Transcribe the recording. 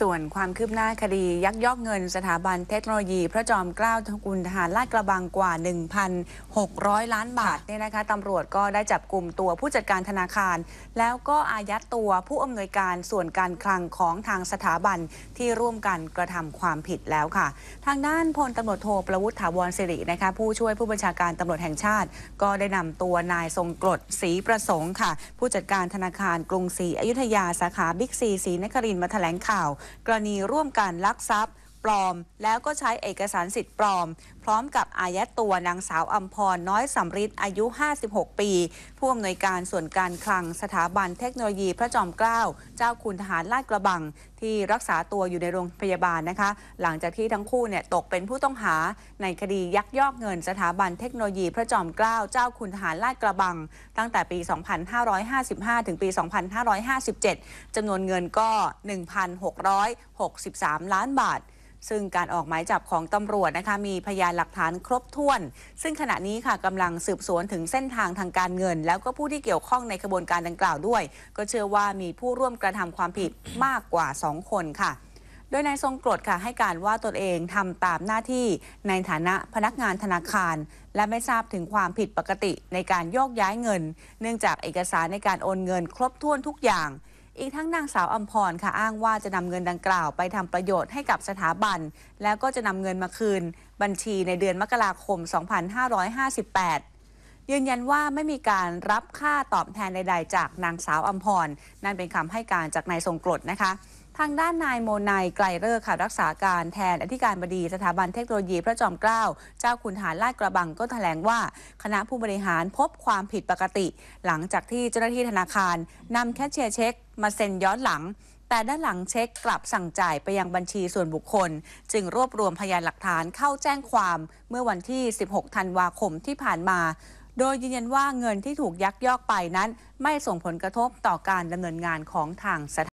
ส่วนความคืบหน้าคดียัก ยอกเงินสถาบันเทคโนโลยี พระจอมเกล้าทกุลทหารลาดกระบังกว่า 1,600 ล้านบาทเนี่ยนะคะตำรวจก็ได้จับกลุ่มตัวผู้จัดการธนาคาร แล้วก็อายัดตัวผู้อำนวยการส่วนการคลังของทางสถาบันที่ร่วมกันกระทำความผิดแล้วค่ะ ทางด้านพลตำรวจโทประวุฒิถาวรสิรินะคะผู้ช่วยผู้บัญชาการตำรวจแห่งชาติ ก็ได้นำตัวนายทรงกรดศรีประสงค์ค่ะ ผู้จัดการธนาคารกรุงศรีอยุธยาสาขาบิ๊กซีศรีนครินมาแถลงข่าวกรณีร่วมการลักทรัพย์ปลอม แล้วก็ใช้เอกสารสิทธิ์ปลอม พร้อมกับอายัดตัวนางสาวอัมพรน้อยสำริดอายุ 56 ปีผู้อำนวยการส่วนการคลังสถาบันเทคโนโลยีพระจอมเกล้าเจ้าคุณทหารลาดกระบัง ที่รักษาตัวอยู่ในโรงพยาบาลนะคะ หลังจากที่ทั้งคู่เนี่ยตกเป็นผู้ต้องหาในคดียักยอกเงินสถาบันเทคโนโลยีพระจอมเกล้าเจ้าคุณทหารลาดกระบัง ตั้งแต่ปี 2555ถึงปี 2557จำนวนเงินก็ 1,663 ล้านบาทซึ่งการออกหมายจับของตำรวจนะคะมีพยานหลักฐานครบถ้วน ซึ่งขณะนี้ค่ะกำลังสืบสวนถึงเส้นทางทางการเงิน แล้วก็ผู้ที่เกี่ยวข้องในกระบวนการดังกล่าวด้วย ก็เชื่อว่ามีผู้ร่วมกระทำความผิดมากกว่า 2 คนค่ะ โดยนายทรงกรดค่ะ ให้การว่าตนเองทำตามหน้าที่ในฐานะพนักงานธนาคาร และไม่ทราบถึงความผิดปกติ ในการโยกย้ายเงิน เนื่องจากเอกสารในการโอนเงิน ครบถ้วนทุกอย่างอีกทั้งนางสาวอัมพรค่ะอ้างว่าจะนำเงินดังกล่าวไปทำประโยชน์ให้กับสถาบัน แล้วก็จะนำเงินมาคืน บัญชีในเดือนมกราคม 2558 ยืนยันว่าไม่มีการรับค่าตอบแทนใดๆ จากนางสาวอัมพร นั่นเป็นคำให้การจากนายทรงกรดนะคะทางด้านนายโมนายไกลเลร์ค่ะรักษาการแทนอธิการบดีสถาบันเทคโนโลยีพระจอมเกล้าเจ้าคุณหารลาดกระบังก็แถลงว่าคณะผู้บริหารพบความผิดปกติ หลังจากที่เจ้าหน้าที่ธนาคาร นำแคชเชียร์เช็คมาเซ็นย้อนหลัง แต่ด้านหลังเช็คกลับสั่งจ่ายไปยังบัญชีส่วนบุคคล จึงรวบรวมพยานหลักฐานเข้าแจ้งความเมื่อวันที่ 16ธันวาคมที่ผ่านมา โดยยืนยันว่าเงินที่ถูกยักยอกไปนั้น ไม่ส่งผลกระทบต่อการดำเนินงานของทางสถา